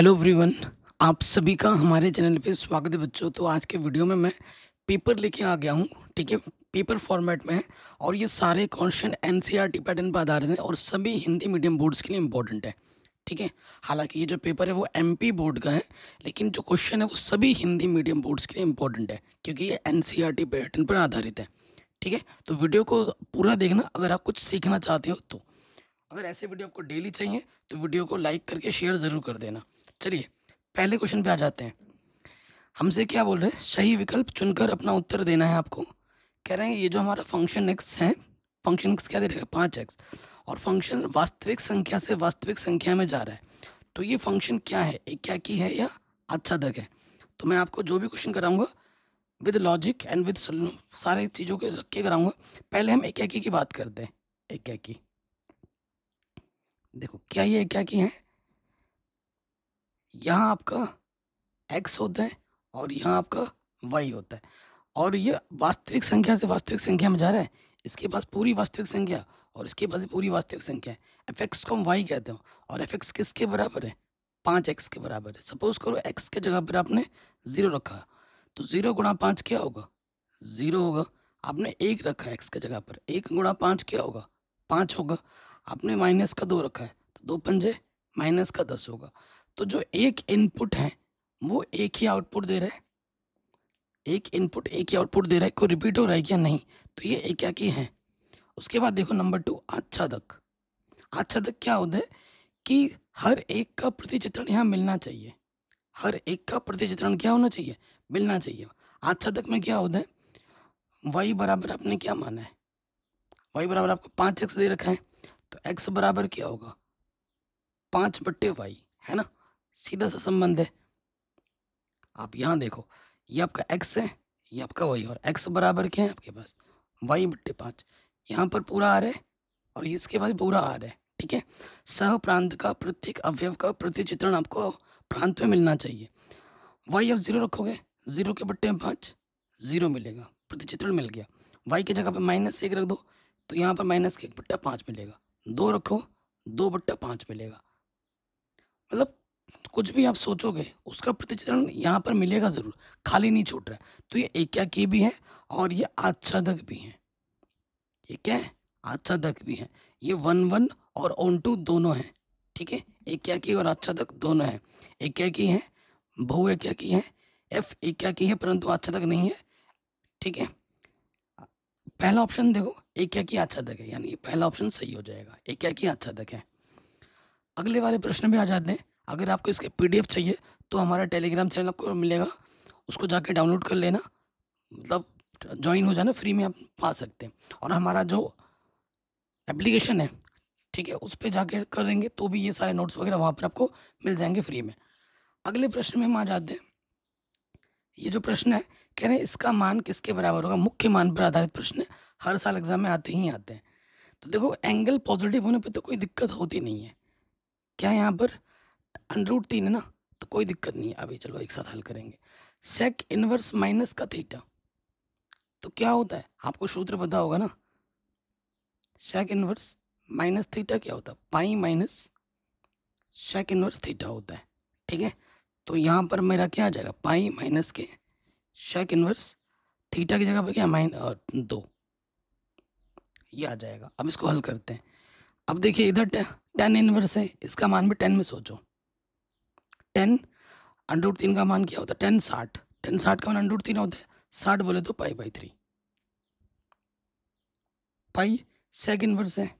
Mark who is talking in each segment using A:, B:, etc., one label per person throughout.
A: hello everyone आप सभी का हमारे चैनल पे स्वागत है बच्चों तो आज के वीडियो में मैं पेपर लेके आ गया हूँ ठीक है पेपर फॉर्मेट में है और ये सारे क्वेश्चन एन पैटर्न पर आधारित हैं और सभी हिंदी मीडियम बोर्ड्स के लिए इंपॉर्टेंट है ठीक है हालांकि ये जो पेपर है वो एम बोर्ड का है लेकिन जो क्वेश्चन है वो सभी हिंदी मीडियम बोर्ड्स के लिए इंपॉर्टेंट है क्योंकि ये एन पैटर्न e पर आधारित है ठीक है तो वीडियो को पूरा देखना अगर आप कुछ सीखना चाहते हो तो अगर ऐसे वीडियो आपको डेली चाहिए तो वीडियो को लाइक करके शेयर ज़रूर कर देना चलिए पहले क्वेश्चन पे आ जाते हैं हमसे क्या बोल रहे हैं सही विकल्प चुनकर अपना उत्तर देना है आपको कह रहे हैं ये जो हमारा फंक्शन एक्स है फंक्शन एक्स क्या दे रहेगा पाँच एक्स और फंक्शन वास्तविक संख्या से वास्तविक संख्या में जा रहा है तो ये फंक्शन क्या है एक क्या की है या अच्छा दक है तो मैं आपको जो भी क्वेश्चन कराऊंगा विद लॉजिक एंड विद सारे चीज़ों के रख के कराऊंगा पहले हम एक की बात करते हैं एक एक देखो क्या ये एक एक है यहाँ आपका एक्स होता है और यहाँ आपका वाई होता है और ये वास्तविक संख्या से वास्तविक संख्या में जा रहा है इसके पास पूरी वास्तविक संख्या और इसके पास पूरी वास्तविक संख्या है एफ एक्स को हम वाई कहते हैं और एफ एक्स किसके बराबर है पाँच एक्स के बराबर है सपोज करो एक्स के जगह पर आपने ज़ीरो रखा तो ज़ीरो गुणा पाँच क्या होगा ज़ीरो होगा आपने एक रखा है एक्स के जगह पर एक गुणा पाँच क्या होगा पाँच होगा आपने माइनस का दो रखा है तो दो पंजे माइनस का दस होगा तो जो एक इनपुट है वो एक ही आउटपुट दे रहा है एक इनपुट एक ही आउटपुट दे रहा है कोई रिपीट हो रहा है क्या नहीं तो ये एक एक की है उसके बाद देखो नंबर टू आच्छादक आच्छादक क्या होता है कि हर एक का प्रतिचित्रण यहाँ मिलना चाहिए हर एक का प्रतिचित्रण क्या होना चाहिए मिलना चाहिए आच्छादक में क्या होता है वाई बराबर आपने क्या माना है वाई बराबर आपको पाँच एक्स दे रखा है तो एक्स बराबर क्या होगा पाँच बट्टे वाई है ना सीधा सा संबंध है आप यहाँ देखो ये आपका एक्स है ये आपका वाई और एक्स बराबर क्या है आपके पास वाई बट्टे पाँच यहाँ पर पूरा आ रहा है और इसके पास पूरा आ रहा है ठीक है सह प्रांत का प्रत्येक अवयव का प्रतिचित्रण आपको प्रांत में मिलना चाहिए वाई आप जीरो रखोगे जीरो के बट्टे में पाँच जीरो मिलेगा प्रतिचित्रण मिल गया वाई की जगह पर माइनस एक रख दो तो यहाँ पर माइनस के एक बट्टा पाँच मिलेगा दो रखो दो बट्टा पाँच मिलेगा मतलब कुछ भी आप सोचोगे उसका प्रतिचरण यहाँ पर मिलेगा ज़रूर खाली नहीं छूट रहा तो ये की भी है और ये आच्छादक भी है ये क्या है आच्छादक भी है ये वन वन और ओन टू दोनों हैं ठीक है एक की और आच्छादक दोनों हैं की है बहु की है एफ एक क्या की है परंतु आच्छादक नहीं है ठीक है पहला ऑप्शन देखो एक क्या की आच्छादक है यानी पहला ऑप्शन सही हो जाएगा एक क्या की आच्छादक है अगले वाले प्रश्न में आ जाते हैं अगर आपको इसके पी चाहिए तो हमारा टेलीग्राम चैनल आपको मिलेगा उसको जाके डाउनलोड कर लेना मतलब ज्वाइन हो जाना फ्री में आप पा सकते हैं और हमारा जो एप्लीकेशन है ठीक है उस पर जाके करेंगे तो भी ये सारे नोट्स वगैरह वहाँ पर आपको मिल जाएंगे फ्री में अगले प्रश्न में हम आ जाते हैं ये जो प्रश्न है कह रहे हैं इसका मान किसके बराबर होगा मुख्य मान पर आधारित प्रश्न हर साल एग्जाम में आते ही आते हैं तो देखो एंगल पॉजिटिव होने पर तो कोई दिक्कत होती नहीं है क्या यहाँ पर अंडर रूट तीन है ना तो कोई दिक्कत नहीं है अभी चलो एक साथ हल करेंगे सेक इनवर्स माइनस का थीटा तो क्या होता है आपको सूत्र पता होगा ना सेक इनवर्स माइनस थीटा क्या होता है pi minus sec inverse theta होता है ठीक है तो यहाँ पर मेरा क्या आ जाएगा पाई माइनस के शेक इनवर्स थीटा की जगह पर क्या माइन और दो ये आ जाएगा अब इसको हल करते हैं अब देखिए इधर टेन इनवर्स है इसका मान भी टेन में सोचो टेन अंडरूट तीन का मान क्या होता है टेन साठ टेन साठ का मान अंडरूट तीन होता है साठ बोले तो pi by three pi sec inverse है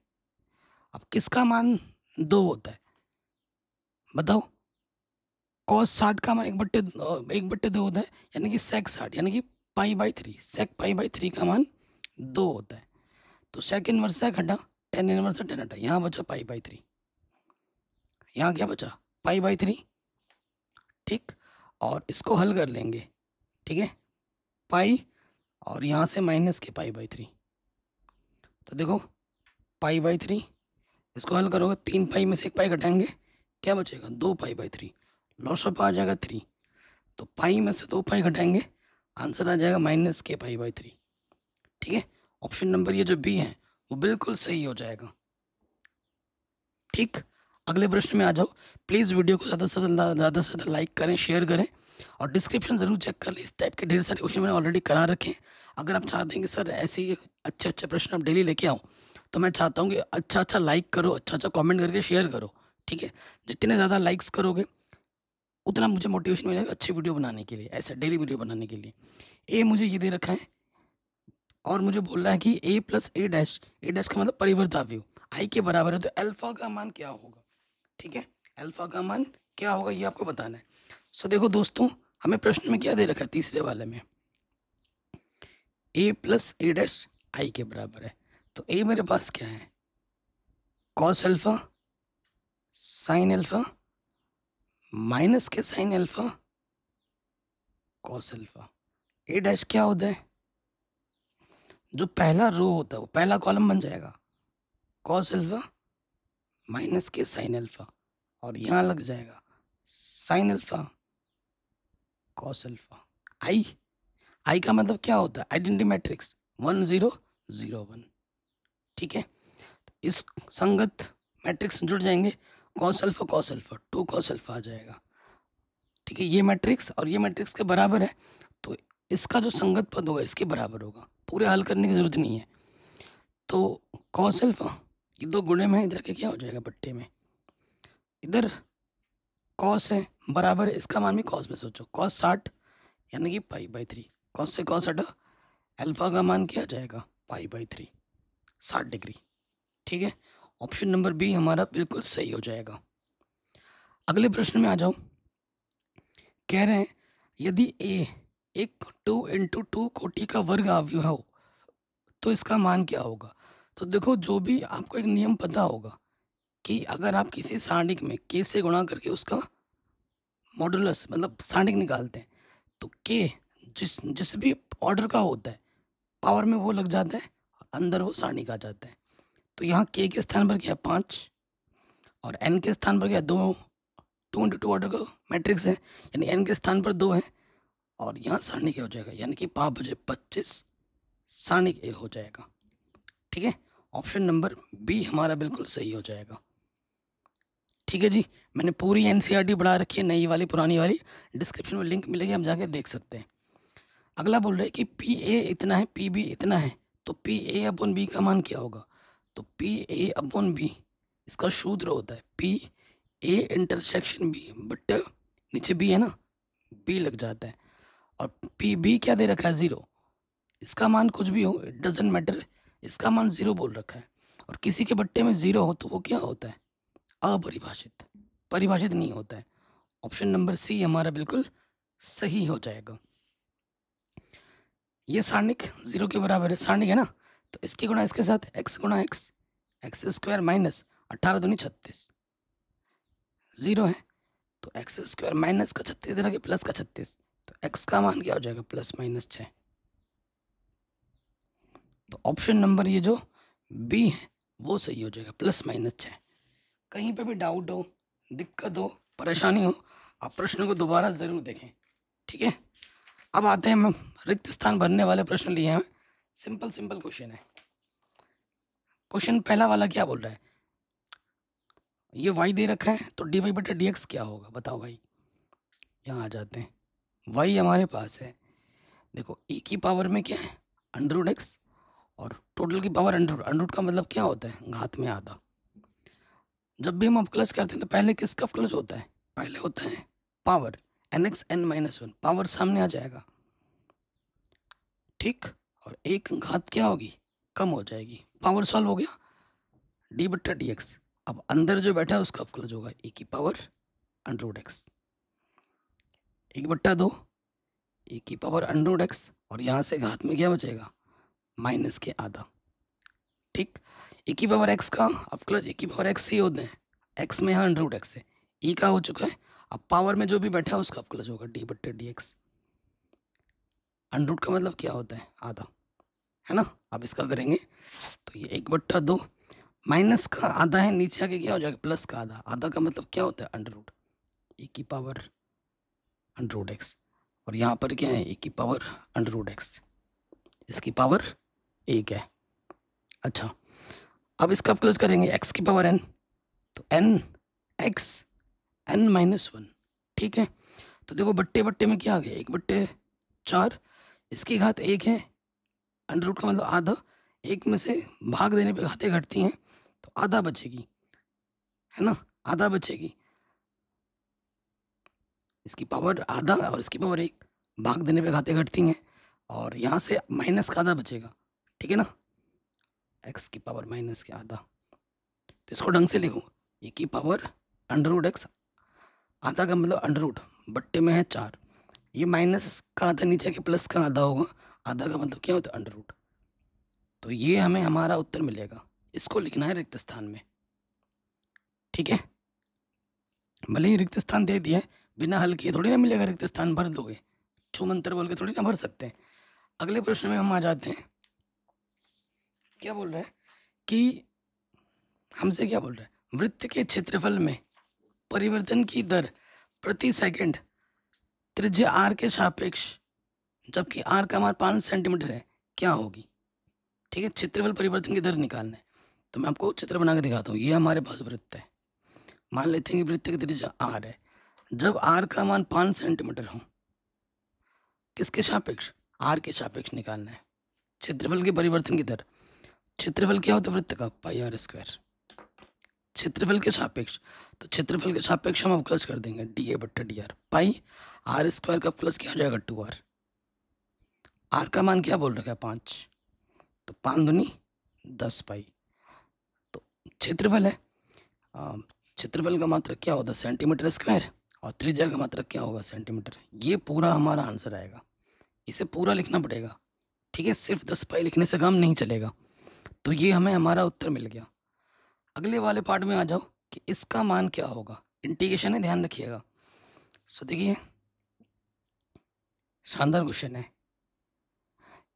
A: अब किसका मान दो होता है बताओ कॉस साठ का मान एक बट्टे एक बट्टे दो होता है यानी कि सेक साठ यानी कि pi by three sec pi by three का मान दो होता है तो सेक इनवर्स है घटा टेन इनवर्स टेन हटा यहाँ बचा पाई बाई थ्री यहाँ क्या बचा पाई बाई थ्री ठीक और इसको हल कर लेंगे ठीक है पाई और यहाँ से माइनस के पाई बाई थ्री तो देखो पाई बाई थ्री इसको हल करोगे तीन पाई में से एक पाई घटाएंगे क्या बचेगा दो पाई बाई थ्री ऑफ आ जाएगा थ्री तो पाई में से दो पाई घटाएंगे आंसर आ जाएगा माइनस के पाई बाई थ्री ठीक है ऑप्शन नंबर ये जो बी है वो बिल्कुल सही हो जाएगा ठीक अगले प्रश्न में आ जाओ प्लीज़ वीडियो को ज़्यादा से ज़्यादा से ज़्यादा लाइक करें शेयर करें और डिस्क्रिप्शन ज़रूर चेक कर लें इस टाइप के ढेर सारे क्वेश्चन मैंने ऑलरेडी करा रखे हैं अगर आप चाहते हैं कि सर ऐसे ही अच्छे अच्छे प्रश्न आप डेली लेके आओ तो मैं चाहता हूँ कि अच्छा अच्छा लाइक करो अच्छा अच्छा कॉमेंट करके शेयर करो ठीक है जितने ज़्यादा लाइक्स करोगे उतना मुझे मोटिवेशन मिलेगा अच्छी वीडियो बनाने के लिए ऐसे डेली वीडियो बनाने के लिए ए मुझे ये दे रखा है और मुझे बोल रहा है कि A plus A dash A dash का मतलब व्यू आई के बराबर है तो अल्फा का मान क्या होगा ठीक है अल्फा का मान क्या होगा ये आपको बताना है सो देखो दोस्तों हमें प्रश्न में क्या दे रखा है तीसरे वाले में ए प्लस ए डैश आई के बराबर है तो ए मेरे पास क्या है cos alpha sine alpha minus के sine alpha cos alpha A dash क्या होता है जो पहला रो होता है वो पहला कॉलम बन जाएगा कॉस अल्फा माइनस के साइन अल्फ़ा और यहाँ लग जाएगा sine alpha cos alpha I I का मतलब क्या होता है identity matrix one zero zero one ठीक है तो इस संगत मैट्रिक्स जुड़ जाएंगे cos alpha cos alpha two cos alpha आ जाएगा ठीक है ये मैट्रिक्स और ये मैट्रिक्स के बराबर है तो इसका जो संगत पद होगा इसके बराबर होगा पूरे हल करने की ज़रूरत नहीं है तो कॉस अल्फ़ा ये दो गुणे में इधर के क्या हो जाएगा पट्टे में इधर कॉस है बराबर इसका मान भी कॉस में सोचो कॉस साठ यानी कि पाई बाई थ्री कॉस से कॉस हटा अल्फ़ा का मान क्या जाएगा पाई बाई थ्री साठ डिग्री ठीक है ऑप्शन नंबर बी हमारा बिल्कुल सही हो जाएगा अगले प्रश्न में आ जाओ कह रहे हैं यदि ए एक टू इंटू टू कोटि का वर्ग आव्यू हो तो इसका मान क्या होगा तो देखो जो भी आपको एक नियम पता होगा कि अगर आप किसी सांडिक में के से गुणा करके उसका मॉडुलस मतलब सांडिक निकालते हैं तो के जिस जिस भी ऑर्डर का होता है पावर में वो लग जाता है अंदर वो सारणिक आ जाता है तो यहाँ के के स्थान पर क्या है पाँच और एन के स्थान पर क्या दो टू इंटू टू ऑर्डर का मैट्रिक्स है यानी एन के स्थान पर दो है और यहाँ सारणिक हो जाएगा यानी कि पाँच बजे पच्चीस सारणिक ए हो जाएगा ठीक है ऑप्शन नंबर बी हमारा बिल्कुल सही हो जाएगा ठीक है जी मैंने पूरी एन पढ़ा e रखी है नई वाली पुरानी वाली डिस्क्रिप्शन में लिंक मिलेगी हम जाके देख सकते हैं अगला बोल रहे हैं कि पी ए इतना है पी बी इतना है तो पी ए अपन बी का मान क्या होगा तो पी ए अपन बी इसका शूद्र होता है P A intersection B but नीचे बी है ना बी लग जाता है और पी बी क्या दे रखा है ज़ीरो इसका मान कुछ भी हो इट डजेंट मैटर इसका मान ज़ीरो बोल रखा है और किसी के बट्टे में ज़ीरो हो तो वो क्या होता है अपरिभाषित परिभाषित नहीं होता है ऑप्शन नंबर सी हमारा बिल्कुल सही हो जाएगा ये सारणिक जीरो के बराबर है सारणिक है ना तो इसके गुणा इसके साथ एक्स गुणा एक्स एक्स स्क्वायर माइनस अट्ठारह दूनी छत्तीस जीरो है तो एक्स स्क्वायर माइनस का छत्तीस प्लस का छत्तीस तो एक्स का मान क्या हो जाएगा प्लस माइनस छः तो ऑप्शन नंबर ये जो बी है वो सही हो जाएगा प्लस माइनस छः कहीं पे भी डाउट हो दिक्कत हो परेशानी हो आप प्रश्न को दोबारा ज़रूर देखें ठीक है अब आते हैं हम रिक्त स्थान भरने वाले प्रश्न लिए हैं सिंपल सिंपल क्वेश्चन है क्वेश्चन पहला वाला क्या बोल रहा है ये वाई दे रखा है तो डी वाई बटे डी एक्स क्या होगा बताओ भाई यहाँ आ जाते हैं वाई हमारे पास है देखो ई e की पावर में क्या है अंडरूड एक्स और टोटल की पावर अंडर अंडरूट का मतलब क्या होता है घात में आधा जब भी हम अब क्लच करते हैं तो पहले किसका क्लच होता है पहले होता है power N X N minus one power सामने आ जाएगा ठीक और एक घात क्या होगी कम हो जाएगी पावर सॉल्व हो गया डी बट्टा डी एक्स अब अंदर जो बैठा है उसका अपक्लज होगा ए e की पावर अंड्रोड एक्स एक बट्टा दो ए e की पावर अंड्रोड एक्स और यहाँ से घात में क्या बचेगा माइनस के आधा ठीक ए की पावर एक्स का अब क्लोज ए की पावर एक्स ही होते हैं एक्स में यहाँ रूट एक्स है ई e का हो चुका है अब पावर में जो भी बैठा है उसका क्लच होगा डी बट्टे डी एक्स अनरूट का मतलब क्या होता है आधा है ना अब इसका करेंगे तो ये एक बट्टा दो माइनस का आधा है नीचे आके क्या हो जाएगा प्लस का आधा आधा का मतलब क्या होता है रूट ए की पावर रूट एक्स और यहाँ पर क्या है ए की पावर रूट एक्स इसकी पावर एक है अच्छा अब इसका आप क्लोज करेंगे एक्स की पावर एन तो N X N minus one ठीक है तो देखो बट्टे बट्टे में क्या आ गया एक बट्टे चार इसकी घात एक है अंडर रूट का मतलब आधा एक में से भाग देने पे घातें घटती हैं तो आधा बचेगी है ना आधा बचेगी इसकी पावर आधा और इसकी पावर एक भाग देने पे घातें घटती हैं और यहाँ से माइनस का आधा बचेगा ठीक है ना एक्स की पावर माइनस के आधा तो इसको ढंग से लिखूँ ये की पावर अंडर रूट एक्स आधा का मतलब अंडर रूट बट्टे में है चार ये माइनस का आधा नीचे के प्लस का आधा होगा आधा का मतलब क्या होता है अंडर रूट तो ये हमें हमारा उत्तर मिलेगा इसको लिखना है रिक्त स्थान में ठीक है भले ही रिक्त स्थान दे दिया बिना हल किए थोड़ी ना मिलेगा रिक्त स्थान भर दोगे छू मंत्र बोल के थोड़ी ना भर सकते हैं अगले प्रश्न में हम आ जाते हैं क्या बोल रहा है कि हमसे क्या बोल रहा है वृत्त के क्षेत्रफल में परिवर्तन की दर प्रति सेकंड त्रिज्य आर के सापेक्ष जबकि आर का मान पाँच सेंटीमीटर है क्या होगी ठीक है क्षेत्रफल परिवर्तन की दर निकालना है तो मैं आपको चित्र बना के दिखाता हूँ ये हमारे पास वृत्त है मान लेते हैं कि वृत्त की त्रिज्या आर है जब आर का मान पाँच सेंटीमीटर हो किसके सापेक्ष आर के सापेक्ष निकालना है क्षेत्रफल के परिवर्तन की दर क्षेत्रफल क्या होता है वृत्त का पाई आर स्क्वायर क्षेत्रफल के सापेक्ष तो क्षेत्रफल के सापेक्ष हम अवकलज कर देंगे डी ए बट्टा D R pi R square का अवकलज क्या हो जाएगा टू आर आर का मान क्या बोल रखा है पाँच तो पाँच दुनी दस पाई तो क्षेत्रफल है क्षेत्रफल का मात्र क्या होता है सेंटीमीटर स्क्वायर और त्रिज्या का मात्र क्या होगा सेंटीमीटर ये पूरा हमारा आंसर आएगा इसे पूरा लिखना पड़ेगा ठीक है सिर्फ दस पाई लिखने से काम नहीं चलेगा तो ये हमें हमारा उत्तर मिल गया अगले वाले पार्ट में आ जाओ कि इसका मान क्या होगा इंटीग्रेशन है ध्यान रखिएगा सो देखिए शानदार क्वेश्चन है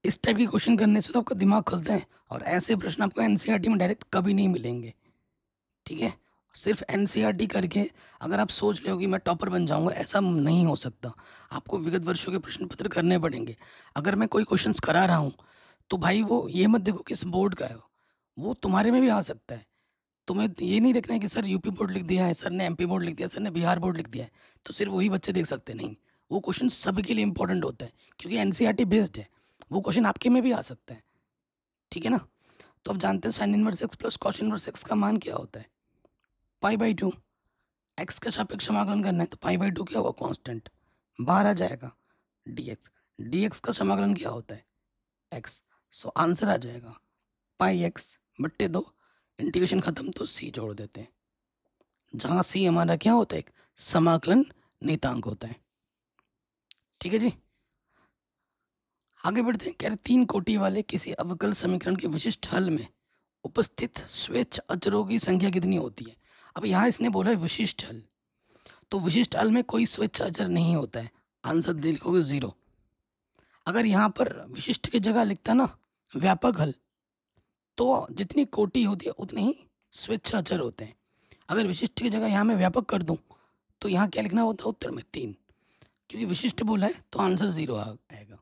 A: इस टाइप के क्वेश्चन करने से तो आपका दिमाग खुलता है और ऐसे प्रश्न आपको एनसीईआरटी e में डायरेक्ट कभी नहीं मिलेंगे ठीक है सिर्फ एनसीईआरटी e करके अगर आप सोच रहे हो कि मैं टॉपर बन जाऊंगा ऐसा नहीं हो सकता आपको विगत वर्षों के प्रश्न पत्र करने पड़ेंगे अगर मैं कोई क्वेश्चंस करा रहा हूँ तो भाई वो ये मत देखो किस बोर्ड का है वो तुम्हारे में भी आ सकता है तुम्हें तो ये नहीं देखना है कि सर यूपी बोर्ड लिख दिया है सर ने एमपी बोर्ड लिख दिया सर ने बिहार बोर्ड लिख दिया है तो सिर्फ वही बच्चे देख सकते नहीं वो क्वेश्चन सबके लिए इंपॉर्टेंट होता है क्योंकि एन बेस्ड e है वो क्वेश्चन आपके में भी आ सकता है ठीक है ना तो आप जानते हैं sine inverse x plus question inverse x का मान क्या होता है पाई बाई टू एक्स का सापेक्ष समाकलन करना है तो पाई बाई टू क्या होगा कॉन्स्टेंट बाहर आ जाएगा डी एक्स डी एक्स का समाकलन क्या होता है एक्स सो आंसर आ जाएगा पाई एक्स बट्टे दो इंटीग्रेशन ख़त्म तो सी जोड़ देते हैं जहाँ सी हमारा क्या होता है एक समाकलन नीतांक होता है ठीक है जी आगे बढ़ते हैं कह रहे तीन कोटि वाले किसी अवकल समीकरण के विशिष्ट हल में उपस्थित स्वेच्छ अचरों की संख्या कितनी होती है अब यहाँ इसने बोला है विशिष्ट हल तो विशिष्ट हल में कोई स्वेच्छ अचर नहीं होता है आंसर लिखोगे ज़ीरो अगर यहाँ पर विशिष्ट की जगह लिखता ना व्यापक हल तो जितनी कोटि होती है उतने ही स्वेच्छाचर होते हैं अगर विशिष्ट की जगह यहाँ मैं व्यापक कर दूँ तो यहाँ क्या लिखना होता है उत्तर में तीन क्योंकि विशिष्ट बोला है तो आंसर ज़ीरो आएगा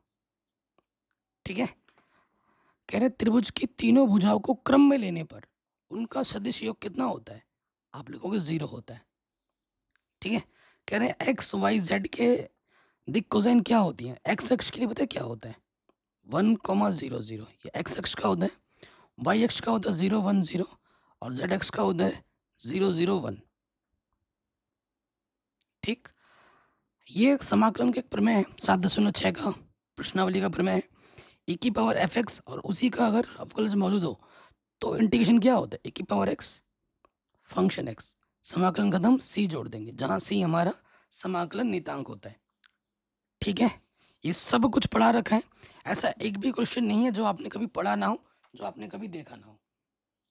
A: ठीक है कह रहे त्रिभुज की तीनों भुजाओं को क्रम में लेने पर उनका सदिश योग कितना होता है आप लिखोगे ज़ीरो होता है ठीक है कह रहे हैं एक्स वाई जेड के दिक्कोजैन क्या होती है एक्स एक्स के लिए पता क्या होता है वन कॉमा ज़ीरो ज़ीरो ये एक्स एक्स का होता है वाई एक्स का होता है ज़ीरो वन ज़ीरो और जेड एक्स का होता है ज़ीरो ज़ीरो वन ठीक ये समाकलन का एक प्रमेय है सात दशमलव छः का प्रश्नावली का प्रमेय है ए e की पावर एफ एक्स और उसी का अगर अवकलन मौजूद हो तो इंटीग्रेशन क्या होता है ए e की पावर एक्स फंक्शन एक्स समाकलन खत्म सी जोड़ देंगे जहाँ सी हमारा समाकलन नितांक होता है ठीक है ये सब कुछ पढ़ा रखा है ऐसा एक भी क्वेश्चन नहीं है जो आपने कभी पढ़ा ना हो जो आपने कभी देखा ना हो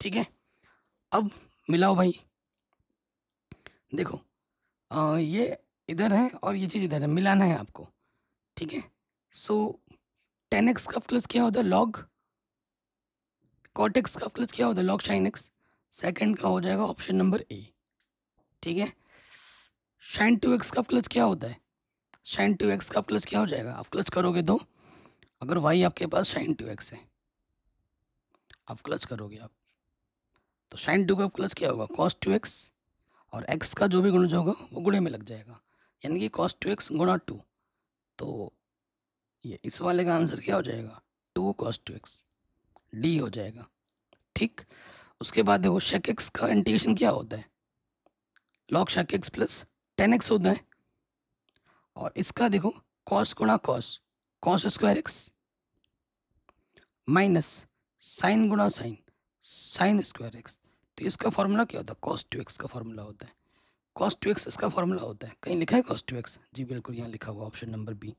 A: ठीक है अब मिलाओ भाई देखो आ, ये इधर है और ये चीज़ इधर है मिलाना है आपको ठीक है सो टेन एक्स का प्लस क्या होता है लॉग कॉटेक्स का प्लस क्या होता है लॉग शाइन एक्स सेकेंड का हो जाएगा ऑप्शन नंबर ए ठीक है शाइन टू एक्स का प्लस क्या होता है साइन टू एक्स का प्लस क्लच क्या हो जाएगा आप क्लच करोगे तो अगर वाई आपके पास साइन टू एक्स है आप क्लच करोगे आप तो साइन टू का प्लस क्या होगा कॉस टू एक्स और एक्स का जो भी गुणज होगा वो गुणे में लग जाएगा यानी कि कॉस टू एक्स गुणा टू तो ये इस वाले का आंसर क्या हो जाएगा two cos two x d हो जाएगा ठीक उसके बाद देखो शेक एक्स का इंटीग्रेशन क्या होता है log sec x plus tan x होता है और इसका देखो कॉस गुणा cos cos square x minus sine गुणा साइन साइन स्क्वायर एक्स तो इसका फॉर्मूला क्या होता है कॉस टू एक्स का फॉर्मूला होता है कॉस टू एक्स इसका फॉर्मूला होता है कहीं लिखा है कॉस टू एक्स जी बिल्कुल यहाँ लिखा हुआ ऑप्शन नंबर बी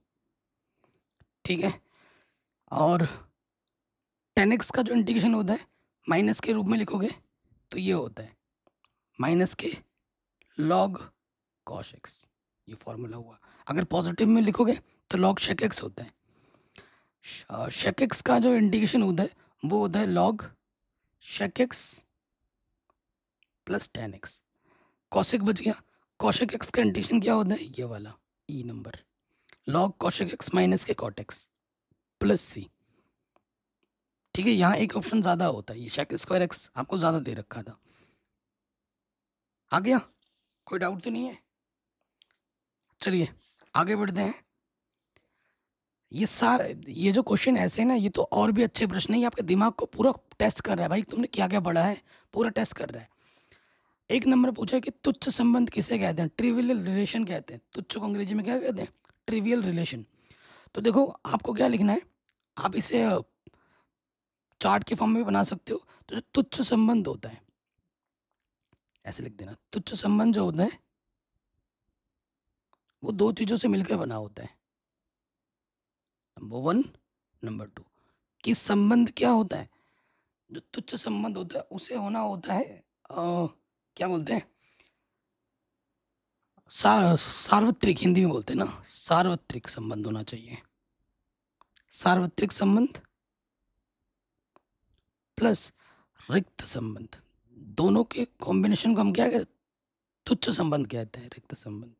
A: ठीक है और टेन एक्स का जो इंटीग्रेशन होता है माइनस के रूप में लिखोगे तो ये होता है माइनस के लॉग कॉश एक्स ये फॉर्मूला हुआ अगर पॉजिटिव में लिखोगे तो लॉग शेक एक्स होता है शेक एक्स का जो इंडिकेशन होता है वो होता है log sec x plus tan x cosec बच गया कौशिक एक्स का इंडिकेशन क्या होता है ये वाला e number log cosec x minus के कॉट एक्स प्लस सी ठीक है यहाँ एक ऑप्शन ज़्यादा होता है ये शेक स्क्वायर एक्स आपको ज़्यादा दे रखा था आ गया कोई डाउट तो नहीं है चलिए आगे बढ़ते हैं ये सारे ये जो क्वेश्चन ऐसे ना ये तो और भी अच्छे प्रश्न है ये आपके दिमाग को पूरा टेस्ट कर रहा है भाई तुमने क्या क्या पढ़ा है पूरा टेस्ट कर रहा है एक नंबर पूछा है कि तुच्छ संबंध किसे कहते हैं ट्रिवियल रिलेशन कहते हैं तुच्छ को अंग्रेजी में क्या कहते हैं ट्रिवियल रिलेशन तो देखो आपको क्या लिखना है आप इसे चार्ट के फॉर्म में भी बना सकते हो तो जो तुच्छ संबंध होता है ऐसे लिख देना तुच्छ संबंध जो होते हैं वो दो चीज़ों से मिलकर बना होता है नंबर वन नंबर टू कि संबंध क्या होता है जो तुच्छ संबंध होता है उसे होना होता है आ, क्या बोलते हैं सार, सार्वत्रिक हिंदी में बोलते हैं ना सार्वत्रिक संबंध होना चाहिए सार्वत्रिक संबंध प्लस रिक्त संबंध दोनों के कॉम्बिनेशन को हम क्या कहते हैं तुच्छ संबंध कहते हैं रिक्त संबंध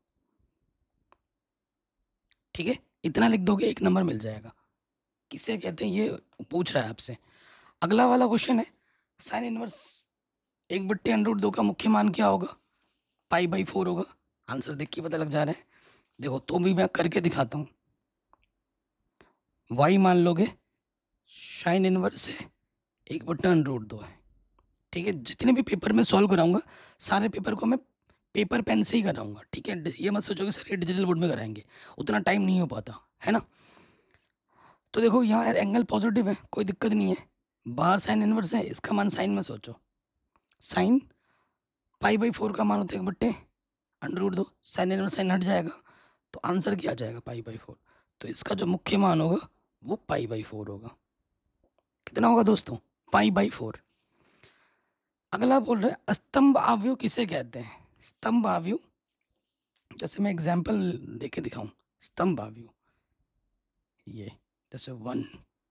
A: ठीक है इतना लिख दोगे एक नंबर मिल जाएगा किसे कहते हैं ये पूछ रहा है आपसे अगला वाला क्वेश्चन है साइन इनवर्स एक बट्टे अनरूट दो का मुख्य मान क्या होगा पाई बाई फोर होगा आंसर देख के पता लग जा रहा है देखो तो भी मैं करके दिखाता हूँ वाई मान लोगे साइन इनवर्स है एक बट्टे अनरूट दो है ठीक है जितने भी पेपर में सॉल्व कराऊंगा सारे पेपर को मैं पेपर पेन से ही कराऊंगा ठीक है ये मत सोचो कि सर ये डिजिटल बोर्ड में कराएंगे उतना टाइम नहीं हो पाता है ना तो देखो यहाँ एंगल पॉजिटिव है कोई दिक्कत नहीं है बाहर साइन इनवर्स है इसका मान साइन में सोचो साइन पाई बाई फोर का मान होता है बट्टे अंडर रूट दो साइन इनवर्स साइन हट जाएगा तो आंसर क्या आ जाएगा पाई बाई फोर तो इसका जो मुख्य मान होगा वो पाई बाई फोर होगा कितना होगा दोस्तों पाई बाई फोर अगला बोल रहे हैं स्तंभ आवयव किसे कहते हैं स्तंभ आव्यू जैसे मैं एग्जाम्पल देके दिखाऊं स्तंभ आव्यू ये जैसे वन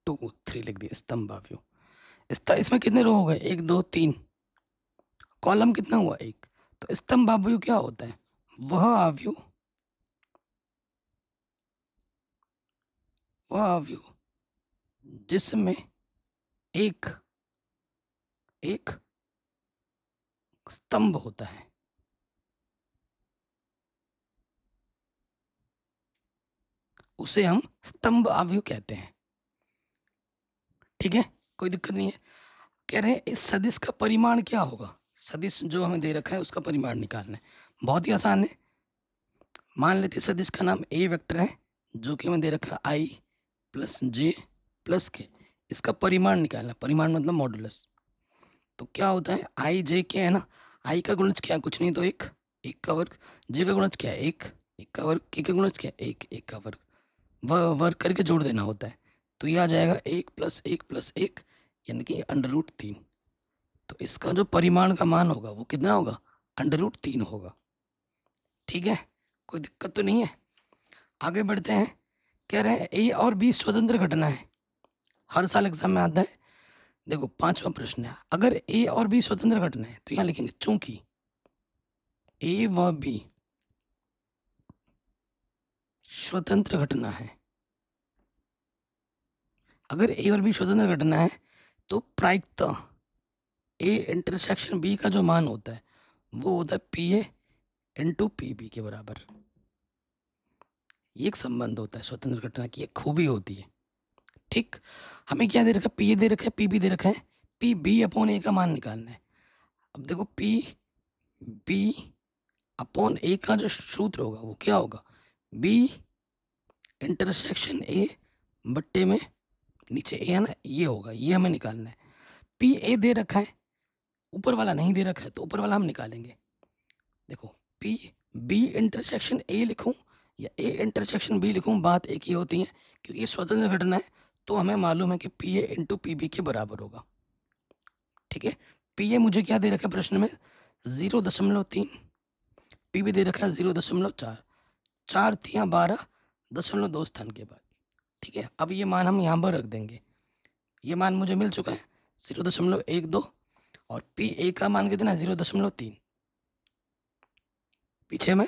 A: टू थ्री लिख दिया स्तंभ आव्यू इसमें कितने रो हो गए एक दो तीन कॉलम कितना हुआ एक तो स्तंभ आव्यू क्या होता है वह आव्यू वह आव्यू जिसमें एक एक स्तंभ होता है उसे हम स्तंभ आवयु कहते हैं ठीक है कोई दिक्कत नहीं है कह रहे हैं इस सदिश का परिमाण क्या होगा सदिश जो हमें दे रखा है उसका परिमाण निकालना है बहुत ही आसान है मान लेते सदिश का नाम ए वेक्टर है जो कि हमें दे रखा है आई प्लस जे प्लस के इसका परिमाण निकालना परिमाण मतलब मॉडुलस तो क्या होता है आई जे क्या है ना आई का गुणज क्या कुछ नहीं तो एक एक का वर्ग जे का गुणज क्या है एक एक का वर्ग के का गुणज क्या है एक एक का वर्ग वर्क करके जोड़ देना होता है तो ये आ जाएगा एक प्लस एक प्लस एक यानी कि अंडर रूट तीन तो इसका जो परिमाण का मान होगा वो कितना होगा अंडर रूट तीन होगा ठीक है कोई दिक्कत तो नहीं है आगे बढ़ते हैं कह रहे हैं ए और बी स्वतंत्र घटना है हर साल एग्जाम में आता है देखो पांचवा प्रश्न है अगर ए और बी स्वतंत्र घटना है तो यहाँ लिखेंगे चूंकि ए व बी स्वतंत्र घटना है अगर ए और बी स्वतंत्र घटना है तो प्रायिकता ए इंटरसेक्शन बी का जो मान होता है वो होता है P A into P B के बराबर ये एक संबंध होता है स्वतंत्र घटना की एक खूबी होती है ठीक हमें क्या दे रखा है पी ए दे रखा है पी बी दे रखा है पी बी अपॉन ए का मान निकालना है अब देखो पी बी अपॉन ए का जो सूत्र होगा वो क्या होगा बी इंटरसेक्शन ए बट्टे में नीचे ए है ना ये होगा ये हमें निकालना है पी ए दे रखा है ऊपर वाला नहीं दे रखा है तो ऊपर वाला हम निकालेंगे देखो पी बी इंटरसेक्शन ए लिखूं या ए इंटरसेक्शन बी लिखूं बात एक ही होती है क्योंकि ये स्वतंत्र घटना है तो हमें मालूम है कि P A into P B के बराबर होगा ठीक है पी ए मुझे क्या दे रखा है प्रश्न में ज़ीरो दशमलव तीन पी बी दे रखा है ज़ीरो दशमलव चार चार थियाँ बारह दशमलव दो स्थान के बाद ठीक है अब ये मान हम यहाँ पर रख देंगे ये मान मुझे मिल चुका है ज़ीरो दशमलव एक दो और पी ए का मान कितना है ज़ीरो दशमलव तीन पीछे मैं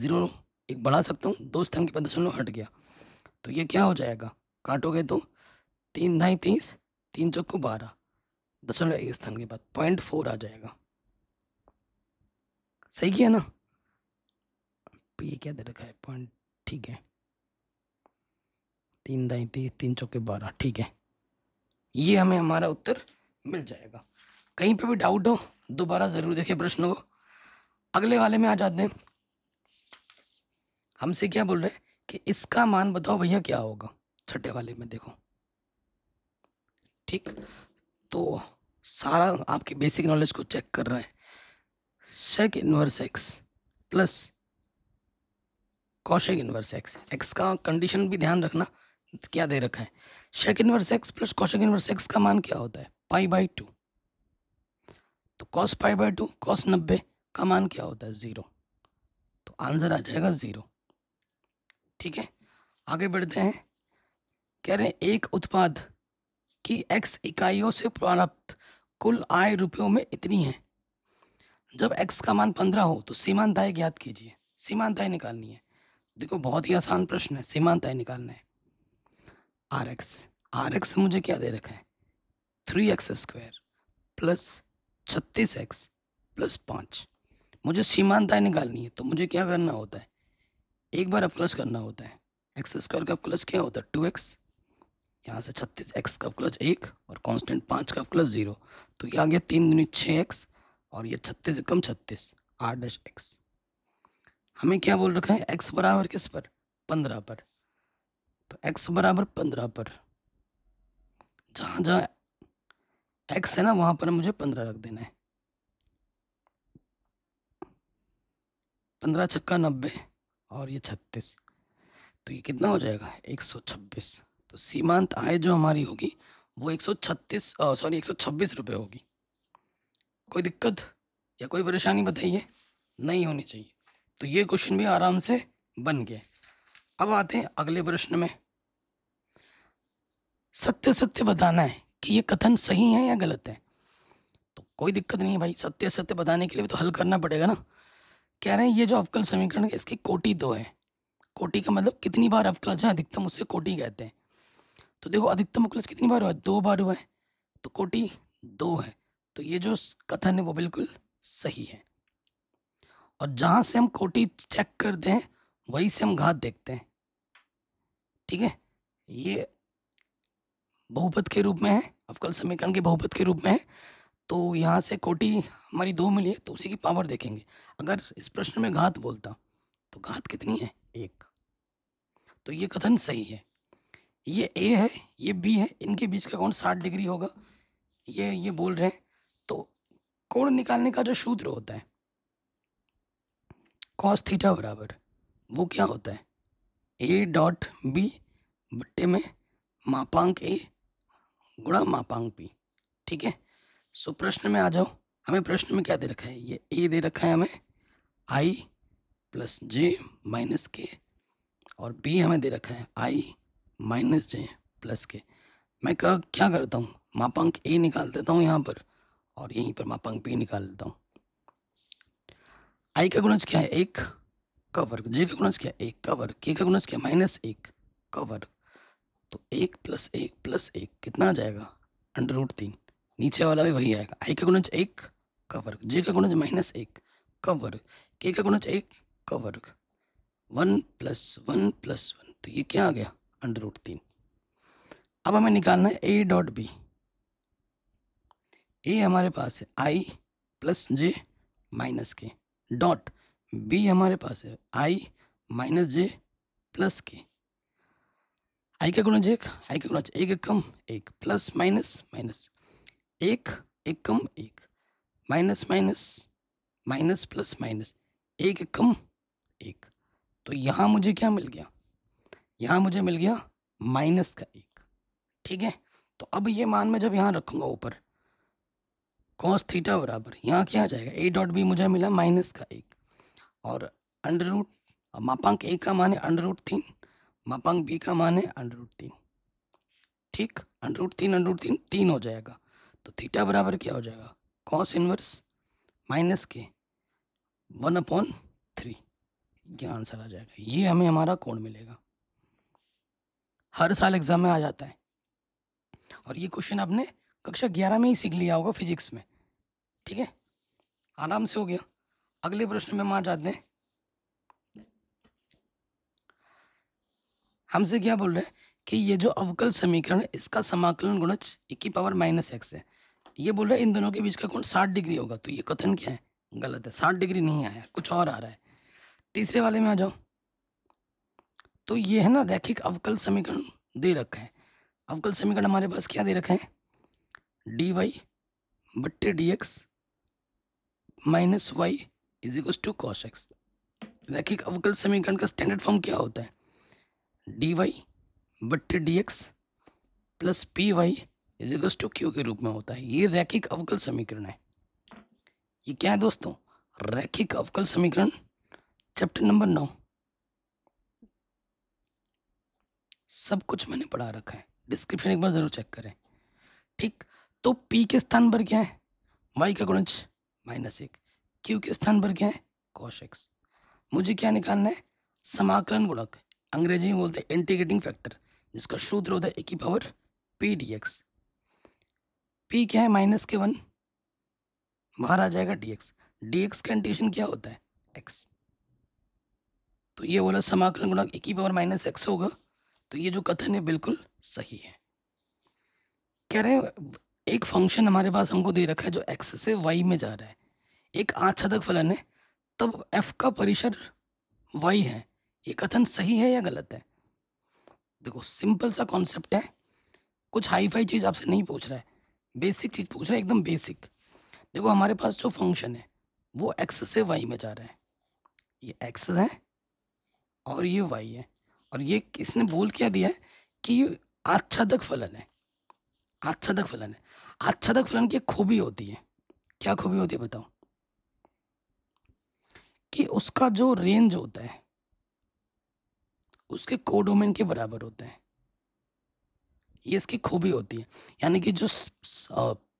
A: ज़ीरो एक बढ़ा सकता हूँ दो स्थान के बाद दशमलव हट गया तो ये क्या हो जाएगा काटोगे तो तीन ढाई तीस तीन चौको बारह दशमलव एक स्थान के बाद पॉइंट फोर आ जाएगा सही किया ना पे ये क्या दे रखा है पॉइंट ठीक है तीन दाई तीस तीन चौके बारह ठीक है ये हमें हमारा उत्तर मिल जाएगा कहीं पे भी डाउट हो दोबारा ज़रूर देखें प्रश्न को अगले वाले में आ जाते हैं हमसे क्या बोल रहे हैं कि इसका मान बताओ भैया क्या होगा छठे वाले में देखो ठीक तो सारा आपकी बेसिक नॉलेज को चेक कर रहा है sec inverse x plus cosec inverse x x का कंडीशन भी ध्यान रखना क्या दे रखा है sec inverse x plus cosec inverse x का मान क्या होता है पाई बाई टू तो cos pi by two cos नब्बे का मान क्या होता है ज़ीरो तो आंसर आ जाएगा ज़ीरो ठीक है आगे बढ़ते हैं कह रहे हैं एक उत्पाद की एक्स इकाइयों से प्राप्त कुल आय रुपयों में इतनी है जब एक्स का मान पंद्रह हो तो सीमांत आय ज्ञात कीजिए आय निकालनी है देखो बहुत ही आसान प्रश्न है सीमांत है निकालना है आर एक्स आर एक्स मुझे क्या दे रखा है थ्री एक्स स्क्वायर प्लस छत्तीस एक्स प्लस पाँच मुझे सीमांत है निकालनी है तो मुझे क्या करना होता है एक बार अपक्लच करना होता है एक्स स्क्वायर का अपक्लच क्या होता है टू एक्स यहाँ से छत्तीस एक्स का अपक्लच एक और कांस्टेंट पाँच का अपक्लच ज़ीरो तो ये आ गया तीन दूनी छः एक्स और ये छत्तीस से कम छत्तीस आठ डैश एक्स हमें क्या बोल रखा है एक्स बराबर किस पर पंद्रह पर तो एक्स बराबर पंद्रह पर जहाँ जहाँ एक्स है ना वहाँ पर मुझे पंद्रह रख देना है पंद्रह छक्का नब्बे और ये छत्तीस तो ये कितना हो जाएगा एक सौ छब्बीस तो सीमांत आय जो हमारी होगी वो एक सौ छत्तीस सॉरी एक सौ छब्बीस रुपये होगी कोई दिक्कत या कोई परेशानी बताइए नहीं होनी चाहिए तो ये क्वेश्चन भी आराम से बन गए अब आते हैं अगले प्रश्न में सत्य सत्य बताना है कि ये कथन सही है या गलत है तो कोई दिक्कत नहीं है भाई सत्य सत्य बताने के लिए भी तो हल करना पड़ेगा ना कह रहे हैं ये जो अवकल समीकरण है इसकी कोटी दो है कोटी का मतलब कितनी बार अवकल है अधिकतम उससे कोटी कहते हैं तो देखो अधिकतम अवकल कितनी बार हुआ है दो बार हुआ है तो कोटी दो है तो ये जो कथन है वो बिल्कुल सही है और जहाँ से हम कोटी चेक करते हैं वहीं से हम घात देखते हैं ठीक है ये बहुपद के रूप में है अवकल समीकरण के बहुपद के रूप में है तो यहाँ से कोटी हमारी दो मिली है तो उसी की पावर देखेंगे अगर इस प्रश्न में घात बोलता तो घात कितनी है एक तो ये कथन सही है ये ए है ये बी है इनके बीच का कोण साठ डिग्री होगा ये ये बोल रहे हैं तो कोण निकालने का जो सूत्र होता है कॉस थीटा बराबर वो क्या होता है ए डॉट बी बट्टे में मापांक ए गुणा मापांक बी ठीक है सो प्रश्न में आ जाओ हमें प्रश्न में क्या दे रखा है ये ए दे रखा है हमें आई प्लस जे माइनस के और बी हमें दे रखा है आई माइनस जे प्लस के मैं क्या क्या करता हूँ मापांक ए निकाल देता हूँ यहाँ पर और यहीं पर मापांक बी निकाल देता हूँ आई का गुणज क्या है एक का वर्ग जे का गुणज क्या है एक का वर्ग के का गुणज क्या है माइनस एक का वर्ग तो एक प्लस एक प्लस एक कितना आ जाएगा अंडर रूट तीन नीचे वाला भी वही आएगा आई का गुणज एक का वर्ग जे का गुणज माइनस एक का वर्ग के का गुणज एक का वर्ग one plus one plus one तो ये क्या आ गया अंडर रूट तीन अब हमें निकालना है ए डॉट बी ए हमारे पास है i plus j minus k dot b हमारे पास है आई माइनस जे प्लस के आई का गुणा जे आई का गुणा एक कम एक प्लस माइनस माइनस एक एक कम एक minus minus minus plus minus एक कम एक तो यहाँ मुझे क्या मिल गया यहाँ मुझे मिल गया माइनस का एक ठीक है तो अब ये मान मैं जब यहाँ रखूँगा ऊपर कॉस थीटा बराबर यहाँ क्या आ जाएगा ए डॉट बी मुझे मिला माइनस का एक और अंडर रूट मापांक ए का मान है अंडर रूट तीन मापांक बी का मान है अंडर रूट तीन ठीक अंडर रूट तीन अंडर रूट तीन तीन हो जाएगा तो थीटा बराबर क्या हो जाएगा कॉस इनवर्स माइनस के वन अपॉन थ्री ये आंसर आ जाएगा ये हमें हमारा कोण मिलेगा हर साल एग्जाम में आ जाता है और ये क्वेश्चन आपने कक्षा ग्यारह में ही सीख लिया होगा फिजिक्स में ठीक है आराम से हो गया अगले प्रश्न में हम जाते हैं हमसे क्या बोल रहे हैं कि ये जो अवकल समीकरण इसका समाकलन गुणज इक्की पावर माइनस एक्स है ये बोल रहे हैं इन दोनों के बीच का गुण साठ डिग्री होगा तो ये कथन क्या है गलत है साठ डिग्री नहीं आया कुछ और आ रहा है तीसरे वाले में आ जाओ तो ये है ना रैखिक अवकल समीकरण दे रखा है अवकल समीकरण हमारे पास क्या दे रखा है डी वाई बट्टे d x minus y is equal to cos x रैखिक अवकल समीकरण का स्टैंडर्ड फॉर्म क्या होता है डी वाई बट d x plus p y is equal to q के रूप में होता है ये रैखिक अवकल समीकरण है ये क्या है दोस्तों रैखिक अवकल समीकरण चैप्टर नंबर नौ सब कुछ मैंने पढ़ा रखा है डिस्क्रिप्शन एक बार ज़रूर चेक करें ठीक तो पी के स्थान पर क्या है वाई का गुणज माइनस एक क्यू के स्थान पर क्या है कॉश एक्स मुझे क्या निकालना है समाकलन गुणक अंग्रेजी में बोलते हैं इंटीग्रेटिंग फैक्टर जिसका सूत्र होता है एक ही power p d x p क्या है माइनस के वन बाहर आ जाएगा डी एक्स डी एक्स का इंटीग्रेशन क्या होता है एक्स तो ये बोला समाकलन गुणक एक ही पावर माइनस एक्स होगा तो ये जो कथन है बिल्कुल सही है कह रहे हैं एक फंक्शन हमारे पास हमको दे रखा है जो एक्स से वाई में जा रहा है एक आच्छादक फलन है तब एफ का परिसर वाई है ये कथन सही है या गलत है देखो सिंपल सा कॉन्सेप्ट है कुछ हाई फाई चीज़ आपसे नहीं पूछ रहा है बेसिक चीज़ पूछ रहा है एकदम बेसिक देखो हमारे पास जो फंक्शन है वो एक्स से वाई में जा रहा है ये एक्स है और ये वाई है और ये इसने बोल क्या दिया है कि ये आच्छादक फलन है आच्छादक फलन है आच्छादक फलन की खूबी होती है क्या खूबी होती है बताओ कि उसका जो रेंज होता है उसके कोडोमेन के बराबर होता है ये इसकी खूबी होती है यानी कि जो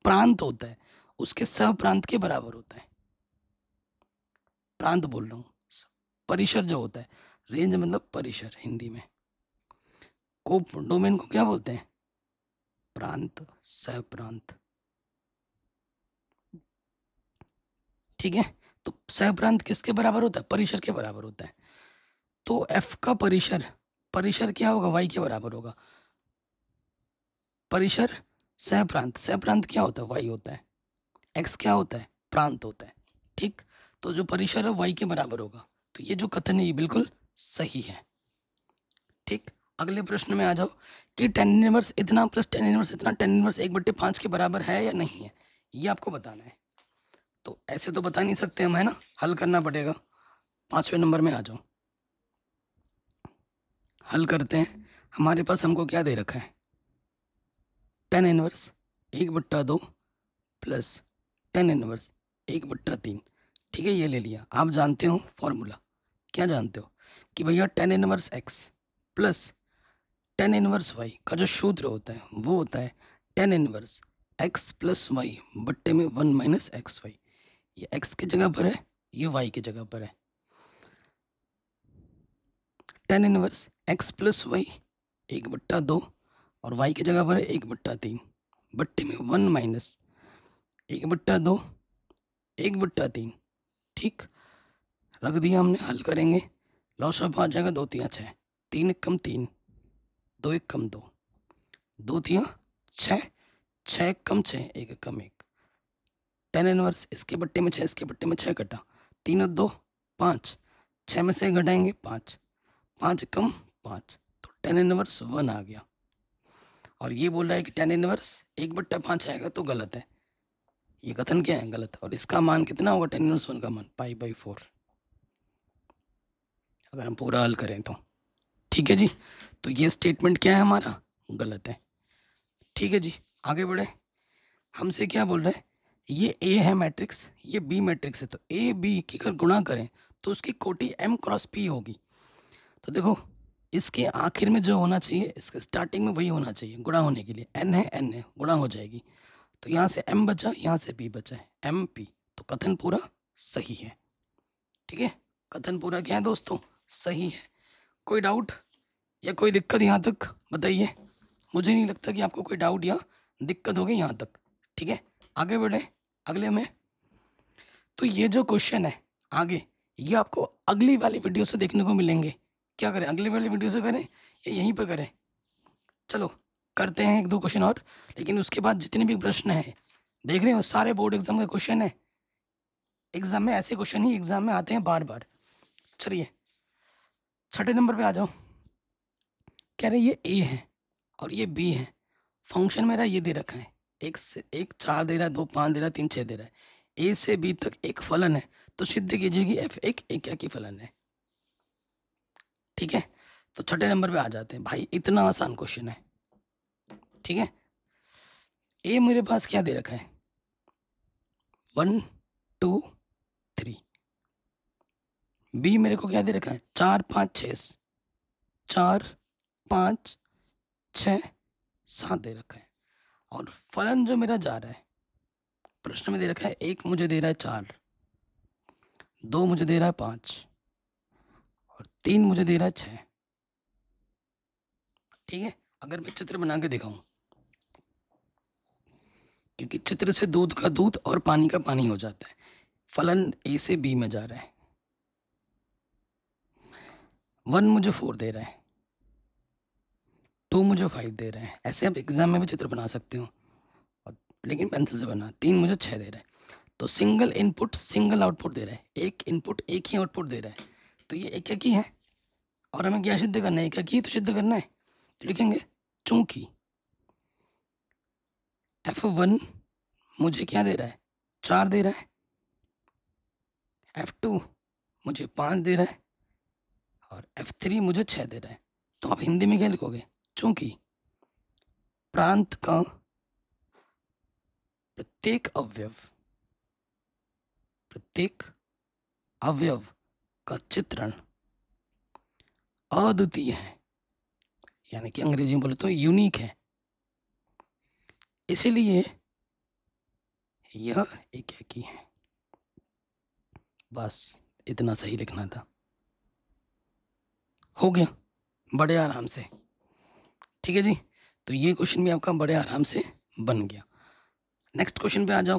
A: प्रांत होता है उसके सह प्रांत के बराबर होता है प्रांत बोल रहा हूं परिसर जो होता है रेंज मतलब परिसर हिंदी में को डोमेन को क्या बोलते हैं प्रांत सह प्रांत ठीक है तो सहप्रांत किसके बराबर होता है परिसर के बराबर होता है तो एफ का परिसर परिसर क्या होगा वाई के बराबर होगा परिसर सहप्रांत सहप्रांत क्या होता है वाई होता है एक्स क्या होता है प्रांत होता है ठीक तो जो परिसर है वाई के बराबर होगा तो ये जो कथन है ये बिल्कुल सही है ठीक अगले प्रश्न में आ जाओ कि टेन इनवर्स इतना प्लस टेन इनवर्स इतना टेन इनवर्स एक बट्टे पाँच के बराबर है या नहीं है ये आपको बताना है तो ऐसे तो बता नहीं सकते हम है ना हल करना पड़ेगा पाँचवें नंबर में आ जाओ हल करते हैं हमारे पास हमको क्या दे रखा है टेन इनवर्स एक बट्टा दो प्लस टेन इनवर्स एक बट्टा तीन ठीक है ये ले लिया आप जानते हो फॉर्मूला क्या जानते हो कि भैया tan inverse x plus tan inverse y का जो सूत्र होता है वो होता है tan inverse x plus y बट्टे में वन माइनस एक्स वाई ये x की जगह पर है ये y की जगह पर है tan inverse x plus y एक बट्टा दो और y की जगह पर है एक बट्टा तीन बट्टे में वन माइनस एक बट्टा दो एक बट्टा तीन ठीक रख दिया हमने हल करेंगे लॉस ऑफ आ जाएगा दो तिया छः तीन एक कम तीन दो एक कम दो दो तिया छः छः एक कम छः एक कम एक टेन इनवर्स इसके बट्टे में छः इसके बट्टे में छः कटा तीन और दो पाँच छः में से घटाएंगे पाँच पाँच कम पाँच तो टेन इनवर्स वन आ गया और ये बोल रहा है कि टेन इनवर्स एक बट्टा पाँच आएगा तो गलत है ये कथन क्या है गलत है और इसका मान कितना होगा टेन इनवर्स वन का मान पाई बाई फोर अगर हम पूरा हल करें तो ठीक है जी तो ये स्टेटमेंट क्या है हमारा गलत है ठीक है जी आगे बढ़े हमसे क्या बोल रहे हैं ये ए है मैट्रिक्स ये बी मैट्रिक्स है तो ए बी की अगर गुणा करें तो उसकी कोटी एम क्रॉस पी होगी तो देखो इसके आखिर में जो होना चाहिए इसके स्टार्टिंग में वही होना चाहिए गुणा होने के लिए एन है एन है गुणा हो जाएगी तो यहाँ से एम बचा यहाँ से बी बचा है एम पी तो कथन पूरा सही है ठीक है कथन पूरा क्या है दोस्तों सही है कोई डाउट या कोई दिक्कत यहाँ तक बताइए मुझे नहीं लगता कि आपको कोई डाउट या दिक्कत होगी यहाँ तक ठीक है आगे बढ़े अगले में तो ये जो क्वेश्चन है आगे ये आपको अगली वाली वीडियो से देखने को मिलेंगे क्या करें अगली वाली वीडियो से करें या यहीं पर करें चलो करते हैं एक दो क्वेश्चन और लेकिन उसके बाद जितने भी प्रश्न हैं देख रहे हो सारे बोर्ड एग्ज़ाम के क्वेश्चन हैं एग्ज़ाम में ऐसे क्वेश्चन ही एग्ज़ाम में आते हैं बार बार चलिए छठे नंबर पे आ जाओ कह रहे ये ए है और ये बी है फंक्शन मेरा ये दे रखा है एक से एक चार दे रहा है दो पाँच दे रहा है तीन छः दे रहा है ए से बी तक एक फलन है तो सिद्ध कीजिए कि एफ एक एक की फलन है ठीक है तो छठे नंबर पे आ जाते हैं भाई इतना आसान क्वेश्चन है ठीक है ए मेरे पास क्या दे रखा है वन टू थ्री बी मेरे को क्या दे रखा है चार पाँच छ चार पाँच छ सात दे रखा है और फलन जो मेरा जा रहा है प्रश्न में दे रखा है एक मुझे दे रहा है चार दो मुझे दे रहा है पांच और तीन मुझे दे रहा है छः ठीक है अगर मैं चित्र बना के दिखाऊं क्योंकि चित्र से दूध का दूध और पानी का पानी हो जाता है फलन ए से बी में जा रहा है वन मुझे फोर दे रहा है टू तो मुझे फाइव दे रहे हैं ऐसे आप एग्ज़ाम में भी चित्र बना सकते हो लेकिन पेंसिल से बना तीन मुझे छः दे रहे हैं तो सिंगल इनपुट सिंगल आउटपुट दे रहा है एक इनपुट एक ही आउटपुट दे रहा है तो ये एक एक ही है और हमें क्या सिद्ध करना है एक एक ही तो सिद्ध करना है तो लिखेंगे चूंकि एफ वन मुझे क्या दे रहा है चार दे रहा है एफ टू मुझे पाँच दे रहा है और एफ थ्री मुझे छः दे रहा है तो आप हिंदी में क्या लिखोगे बच्चों की प्रांत का प्रत्येक अवयव प्रत्येक अवयव का चित्रण अद्वितीय है यानी कि अंग्रेजी में बोले तो यूनिक है इसलिए यह एक एक ही है बस इतना सही लिखना था हो गया बड़े आराम से ठीक है जी तो ये क्वेश्चन भी आपका बड़े आराम से बन गया नेक्स्ट क्वेश्चन पे आ जाओ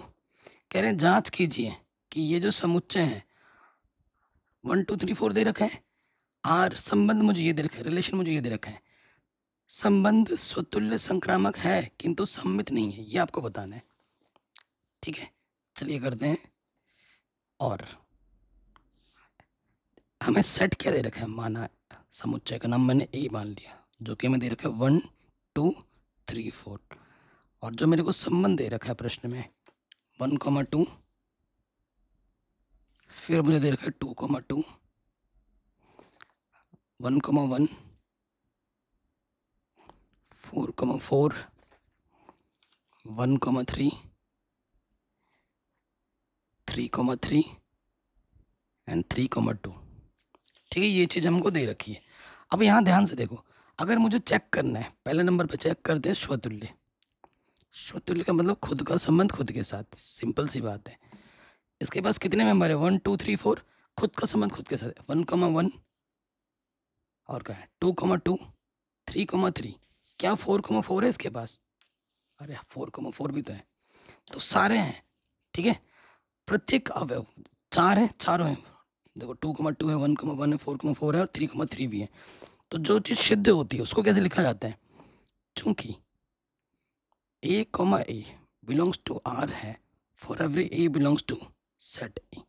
A: कह रहे हैं जाँच कीजिए कि ये जो समुच्चय हैं वन टू थ्री फोर दे रखे हैं आर संबंध मुझे ये दे रखे रिलेशन मुझे ये दे रखे हैं संबंध स्वतुल्य संक्रामक है किंतु सम्मित नहीं है ये आपको बताना है ठीक है चलिए करते हैं और हमें सेट क्या दे रखा है माना समुच्चय का नाम मैंने ए मान लिया जो कि हमें दे रखा है वन टू थ्री फोर और जो मेरे को संबंध दे रखा है प्रश्न में वन कॉमा टू फिर मुझे दे रखा है two comma two one comma one four comma four one comma three three comma three and three comma two ठीक है ये चीज़ हमको दे रखी है अब यहाँ ध्यान से देखो अगर मुझे चेक करना है पहले नंबर पर चेक करते हैं स्वतुल्य स्वतुल्य का मतलब खुद का संबंध खुद के साथ सिंपल सी बात है इसके पास कितने मेंबर है वन टू थ्री फोर खुद का संबंध खुद के साथ वन कॉमा वन और क्या है two comma two three comma three क्या फोर कॉमा फोर है इसके पास अरे फोर कॉमा फोर भी तो है तो सारे हैं ठीक है प्रत्येक अवय चार हैं चारों हैं देखो टू कमा टू है वन कॉमा वन है फोर कमा फोर है और थ्री कमा थ्री भी है तो जो चीज़ सिद्ध होती है उसको कैसे लिखा जाता है चूंकि a comma a belongs to R है for every a belongs to set A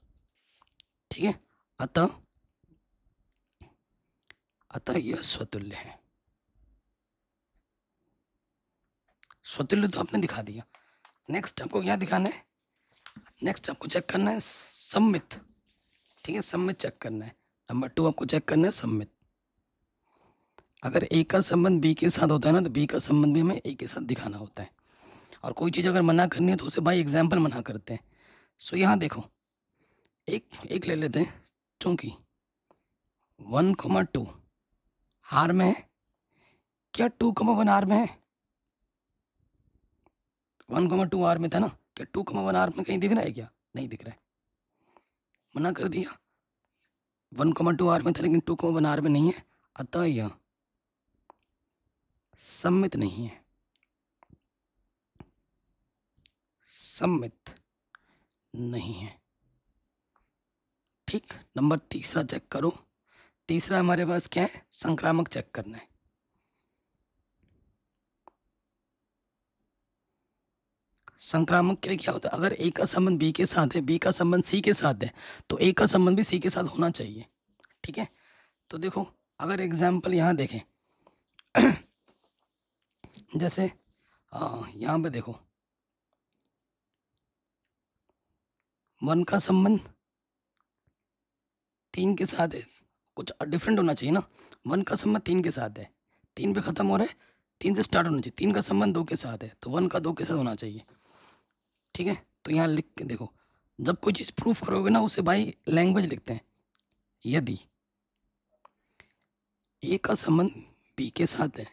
A: ठीक है अतः अतः यह स्वतुल्य है स्वतुल्य तो आपने दिखा दिया नेक्स्ट आपको क्या दिखाना है नेक्स्ट आपको चेक करना है सम्मित ठीक है सम्मित चेक करना है नंबर टू आपको चेक करना है सम्मित अगर ए का संबंध बी के साथ होता है ना तो बी का संबंध भी हमें ए के साथ दिखाना होता है और कोई चीज़ अगर मना करनी है तो उसे बाई एग्जाम्पल मना करते हैं सो यहाँ देखो एक एक ले लेते हैं चूँकि वन कोमा टू हार में है क्या टू कमा वन आर में है वन कोमा टू आर में था ना क्या टू कमा वन आर में कहीं दिख रहा है क्या नहीं दिख रहा है मना कर दिया वन कोमा टू आर में था लेकिन टू कोमा वन आर में नहीं है अतः यहाँ सम्मित नहीं है सम्मित नहीं है ठीक नंबर तीसरा चेक करो तीसरा हमारे पास क्या है संक्रामक चेक करना है संक्रामक के लिए क्या होता है अगर ए का संबंध बी के साथ है बी का संबंध सी के साथ है तो ए का संबंध भी सी के साथ होना चाहिए ठीक है तो देखो अगर एग्जाम्पल यहाँ देखें जैसे हाँ, यहाँ पे देखो वन का संबंध तीन के साथ है कुछ डिफरेंट होना चाहिए ना वन का संबंध तीन के साथ है तीन पे ख़त्म हो रहा है तीन से स्टार्ट होना चाहिए तीन का संबंध दो के साथ है तो वन का दो के साथ होना चाहिए ठीक है तो यहाँ लिख के देखो जब कोई चीज़ प्रूफ करोगे ना उसे भाई लैंग्वेज लिखते हैं यदि ए का संबंध बी के साथ है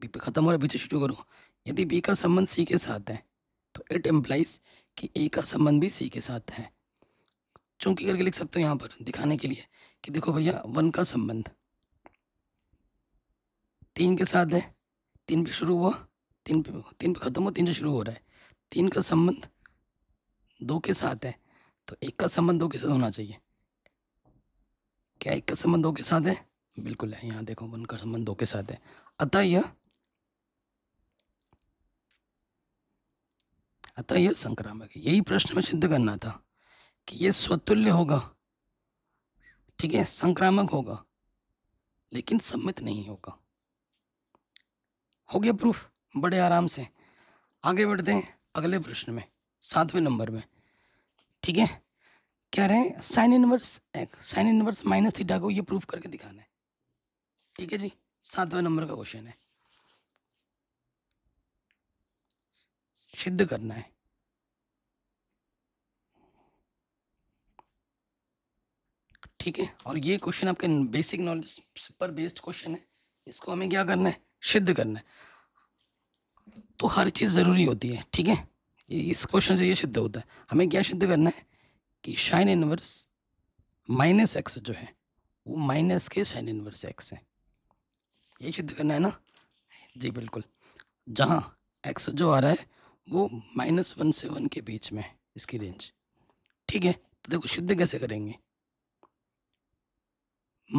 A: बी पे ख़त्म हो रहा है बीच शुरू करो यदि बी का संबंध सी के साथ है तो इट एम्प्लाइज कि ए का संबंध भी सी के साथ है चूंकि करके लिख सकते हो यहाँ पर दिखाने के लिए कि देखो भैया वन का संबंध तीन के साथ है तीन पे शुरू हुआ तीन पे तीन पे ख़त्म हुआ तीन से शुरू हो रहा है तीन का संबंध दो के साथ है तो एक का संबंध दो के साथ होना चाहिए क्या एक का संबंध दो के साथ है बिल्कुल है यहाँ देखो वन का संबंध दो के साथ है अतः यह अतः यह संक्रामक है यही प्रश्न में सिद्ध करना था कि यह स्वतुल्य होगा ठीक है संक्रामक होगा लेकिन सम्मित नहीं होगा हो गया प्रूफ बड़े आराम से आगे बढ़ते हैं अगले प्रश्न में सातवें नंबर में ठीक है कह रहे हैं sine inverse sine inverse minus theta को ये प्रूफ करके दिखाना है ठीक है जी सातवें नंबर का क्वेश्चन है सिद्ध करना है ठीक है और ये क्वेश्चन आपके बेसिक नॉलेज पर बेस्ड क्वेश्चन है इसको हमें क्या करना है सिद्ध करना है तो हर चीज़ ज़रूरी होती है ठीक है इस क्वेश्चन से ये सिद्ध होता है हमें क्या सिद्ध करना है कि शाइन इनवर्स माइनस एक्स जो है वो माइनस के शाइन इनवर्स एक्स है ये सिद्ध करना है ना जी बिल्कुल जहाँ एक्स जो आ रहा है वो माइनस वन से वन के बीच में इसकी रेंज ठीक है तो देखो शुद्ध कैसे करेंगे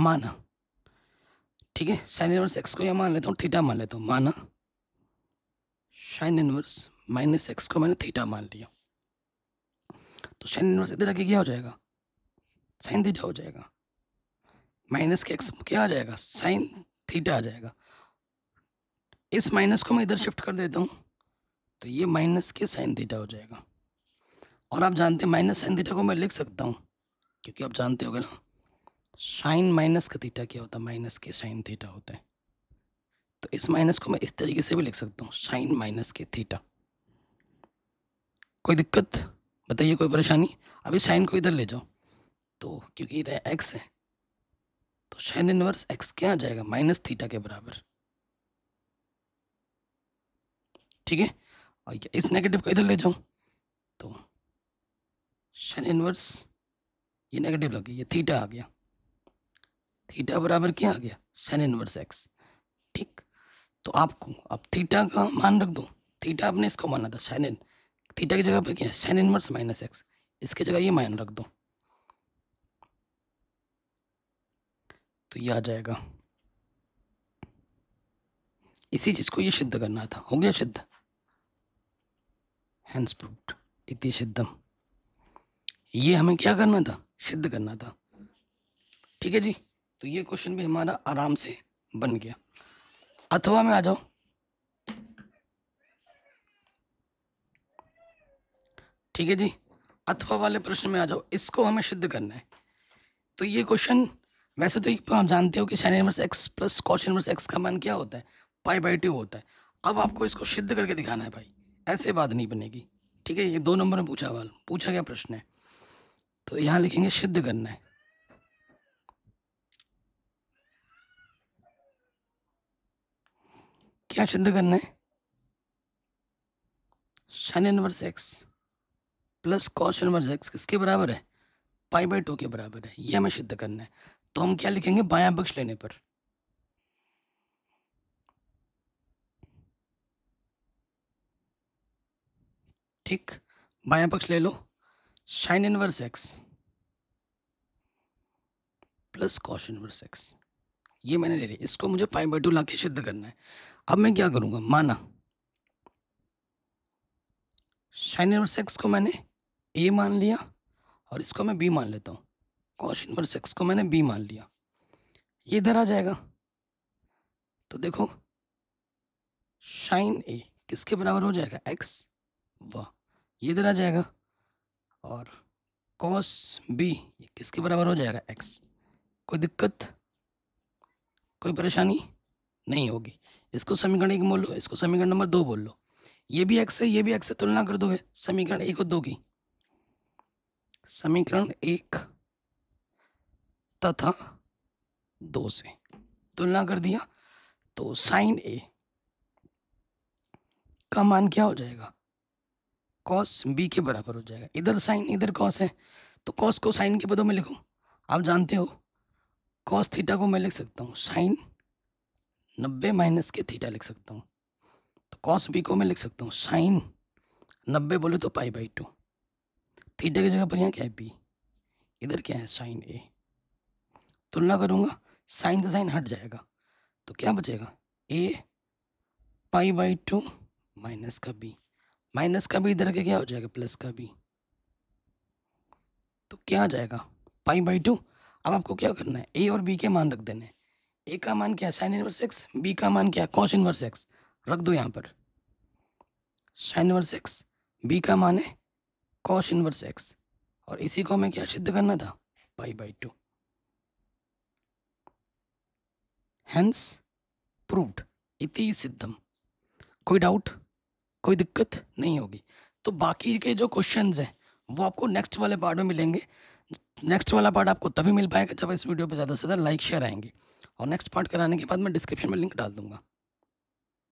A: माना ठीक है साइन इनवर्स एक्स को यह मान लेता हूँ थीटा मान लेता हूँ माना साइन इनवर्स माइनस एक्स को मैंने थीटा मान लिया तो साइन इनवर्स इधर आके क्या हो जाएगा साइन थीटा हो जाएगा माइनस के एक्स क्या आ जाएगा साइन थीटा आ जाएगा इस माइनस को मैं इधर शिफ्ट कर देता हूँ तो ये माइनस के साइन थीटा हो जाएगा और आप जानते हैं माइनस साइन थीटा को मैं लिख सकता हूँ क्योंकि आप जानते हो ना साइन माइनस का थीटा क्या होता है माइनस के साइन थीटा होता है तो इस माइनस को मैं इस तरीके से भी लिख सकता हूँ साइन माइनस के थीटा कोई दिक्कत बताइए कोई परेशानी अभी साइन को इधर ले जाओ तो क्योंकि इधर एक्स है तो साइन इनवर्स एक्स क्या आ जाएगा माइनस थीटा के बराबर ठीक है इस नेगेटिव को इधर ले जाऊं तो शन इनवर्स ये नेगेटिव लग गया ये थीटा आ गया थीटा बराबर क्या आ गया शन इनवर्स एक्स ठीक तो आपको अब थीटा का मान रख दो थीटा आपने इसको माना था इन थीटा की जगह पर क्या है इनवर्स माइनस एक्स इसकी जगह ये माइन रख दो तो ये आ जाएगा इसी चीज़ को ये सिद्ध करना था हो गया सिद्ध हैंड स्प्रूट इति सिद्धम ये हमें क्या करना था सिद्ध करना था ठीक है जी तो ये क्वेश्चन भी हमारा आराम से बन गया अथवा में आ जाओ ठीक है जी अथवा वाले प्रश्न में आ जाओ इसको हमें सिद्ध करना है तो ये क्वेश्चन वैसे तो आप जानते हो कि sine inverse x plus cos inverse x का मान क्या होता है पाई बाई टू होता है अब आपको इसको सिद्ध करके दिखाना है भाई ऐसे बात नहीं बनेगी ठीक है ये दो नंबर में पूछा वाल पूछा गया प्रश्न है तो यहां लिखेंगे सिद्ध करना है क्या सिद्ध करना है sine inverse x plus cos inverse x किसके बराबर है पाई बाई टू के बराबर है यह हमें सिद्ध करना है तो हम क्या लिखेंगे बायां पक्ष लेने पर ठीक बाया पक्ष ले लो sine inverse x plus cos inverse x ये मैंने ले लिया इसको मुझे पाई बाई टू ला के सिद्ध करना है अब मैं क्या करूँगा माना साइन इनवर्स एक्स को मैंने ए मान लिया और इसको मैं बी मान लेता हूँ कॉश इनवर्स एक्स को मैंने बी मान लिया ये इधर आ जाएगा तो देखो साइन ए किसके बराबर हो जाएगा एक्स वाह ये इधर आ जाएगा और कॉस बी ये किसके बराबर हो जाएगा एक्स कोई दिक्कत कोई परेशानी नहीं होगी इसको समीकरण एक बोल लो इसको समीकरण नंबर दो बोल लो ये भी एक्स है ये भी एक्स से तुलना कर दोगे समीकरण एक और दो की समीकरण एक तथा दो से तुलना कर दिया तो साइन ए का मान क्या हो जाएगा कॉस बी के बराबर हो जाएगा इधर साइन इधर कॉस है तो कॉस को साइन के पदों में लिखूँ आप जानते हो कॉस थीटा को मैं लिख सकता हूँ साइन नब्बे माइनस के थीटा लिख सकता हूँ तो कॉस बी को मैं लिख सकता हूँ साइन नब्बे बोले तो पाई बाई टू थीटा की जगह पर यहाँ क्या है बी इधर क्या है साइन ए तुलना करूँगा साइन से साइन हट जाएगा तो क्या बचेगा a pi by two minus का बी माइनस का भी इधर के क्या हो जाएगा प्लस का भी तो क्या आ जाएगा पाई बाई टू अब आपको क्या करना है ए और बी के मान रख देने हैं ए का मान क्या साइन इनवर्स एक्स बी का मान क्या कॉस इनवर्स एक्स रख दो यहाँ पर साइन इनवर्स एक्स बी का मान है कॉस इनवर्स एक्स और इसी को हमें क्या सिद्ध करना था pi by two hence proved इति सिद्धम कोई डाउट कोई दिक्कत नहीं होगी तो बाकी के जो क्वेश्चन हैं वो आपको नेक्स्ट वाले पार्ट में मिलेंगे नेक्स्ट वाला पार्ट आपको तभी मिल पाएगा जब इस वीडियो पर ज़्यादा से ज़्यादा लाइक शेयर आएंगे और नेक्स्ट पार्ट कराने के बाद मैं डिस्क्रिप्शन में लिंक डाल दूंगा